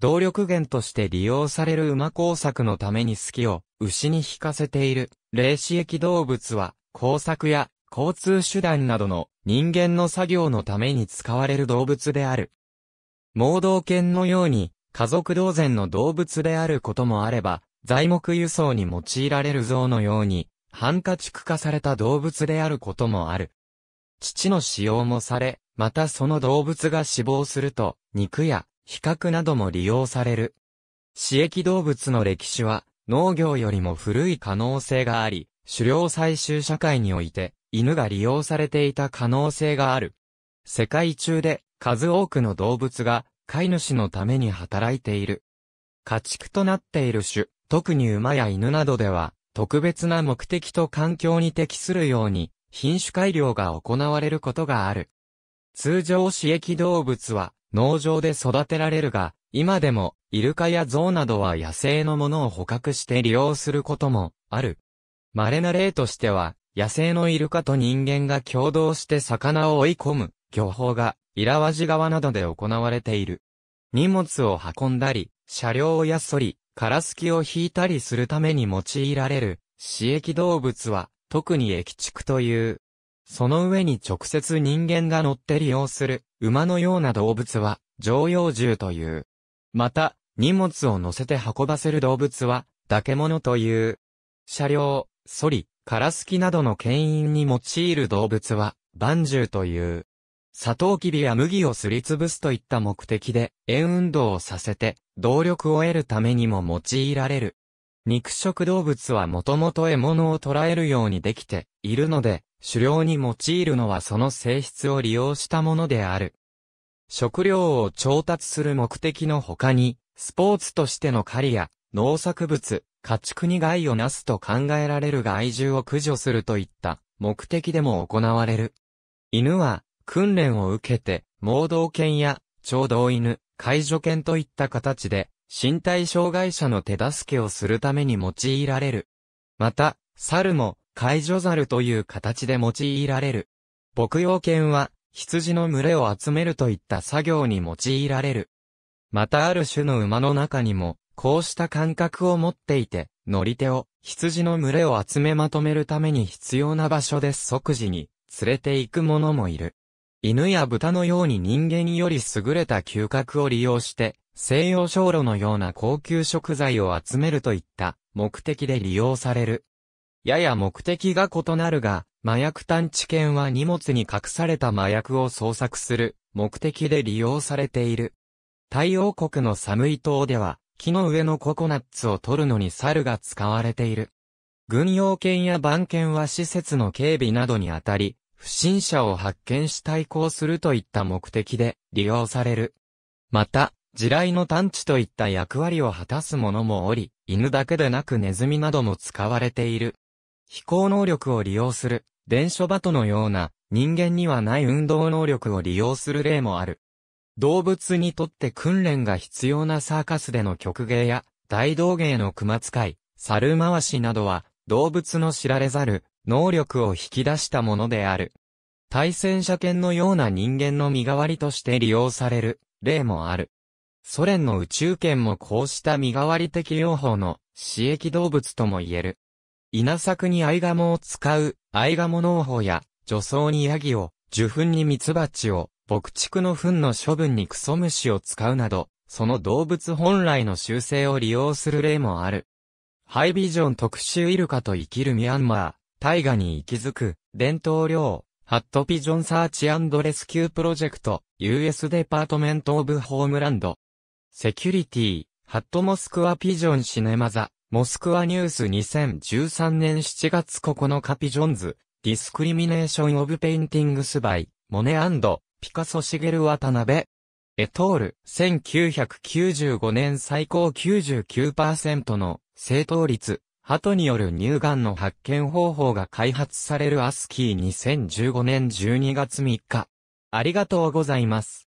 動力源として利用される馬工作のために好きを牛に引かせている霊視液動物は工作や交通手段などの人間の作業のために使われる動物である。盲導犬のように家族同然の動物であることもあれば、材木輸送に用いられる像のように、半家畜化された動物であることもある。父の使用もされ、またその動物が死亡すると、肉や比較なども利用される。刺激動物の歴史は農業よりも古い可能性があり、狩猟採集社会において犬が利用されていた可能性がある。世界中で数多くの動物が飼い主のために働いている。家畜となっている種、特に馬や犬などでは、特別な目的と環境に適するように、品種改良が行われることがある。通常刺激動物は、農場で育てられるが、今でも、イルカやゾウなどは野生のものを捕獲して利用することも、ある。稀な例としては、野生のイルカと人間が共同して魚を追い込む、漁法が、イラワジ川などで行われている。荷物を運んだり、車両をやっそり、殻すきを引いたりするために用いられる、刺激動物は、特に液畜という。その上に直接人間が乗って利用する、馬のような動物は、常用獣という。また、荷物を乗せて運ばせる動物は、化け物という。車両、ソリ、カラスキなどの牽引に用いる動物は、万獣という。サトウキビや麦をすりつぶすといった目的で、円運動をさせて、動力を得るためにも用いられる。肉食動物はもともと獲物を捕らえるようにできているので、狩猟に用いるのはその性質を利用したものである。食料を調達する目的の他に、スポーツとしての狩りや、農作物、家畜に害をなすと考えられる害獣を駆除するといった目的でも行われる。犬は訓練を受けて、盲導犬や、聴導犬、介助犬といった形で、身体障害者の手助けをするために用いられる。また、猿も解除猿という形で用いられる。牧羊犬は、羊の群れを集めるといった作業に用いられる。またある種の馬の中にも、こうした感覚を持っていて、乗り手を、羊の群れを集めまとめるために必要な場所で即時に、連れて行く者もいる。犬や豚のように人間より優れた嗅覚を利用して、西洋小炉のような高級食材を集めるといった目的で利用されるやや目的が異なるが、麻薬探知犬は荷物に隠された麻薬を捜索する目的で利用されている。太陽国の寒い島では、木の上のココナッツを取るのに猿が使われている。軍用犬や番犬は施設の警備などにあたり、不審者を発見し対抗するといった目的で利用される。また、地雷の探知といった役割を果たすものもおり、犬だけでなくネズミなども使われている。飛行能力を利用する、電書バトのような、人間にはない運動能力を利用する例もある。動物にとって訓練が必要なサーカスでの曲芸や、大道芸の熊使い、猿回しなどは、動物の知られざる、能力を引き出したものである。対戦車犬のような人間の身代わりとして利用される、例もある。ソ連の宇宙犬もこうした身代わり的療法の、刺役動物とも言える。稲作に合鴨を使う、合鴨農法や、除草にヤギを、受粉にミツバチを、牧畜の糞の処分にクソ虫を使うなど、その動物本来の習性を利用する例もある。ハイビジョン特集イルカと生きるミャンマー、大河に息づく、伝統漁、ハットピジョンサーチレスキュープロジェクト、US デパートメントオブホームランド。セキュリティ、ハットモスクワピジョンシネマザ、モスクワニュース2013年7月9日ピジョンズ、ディスクリミネーションオブペインティングスバイ、モネピカソシゲル渡辺。エトール、1995年最高99%の正当率、鳩による乳がんの発見方法が開発されるアスキー2015年12月3日。ありがとうございます。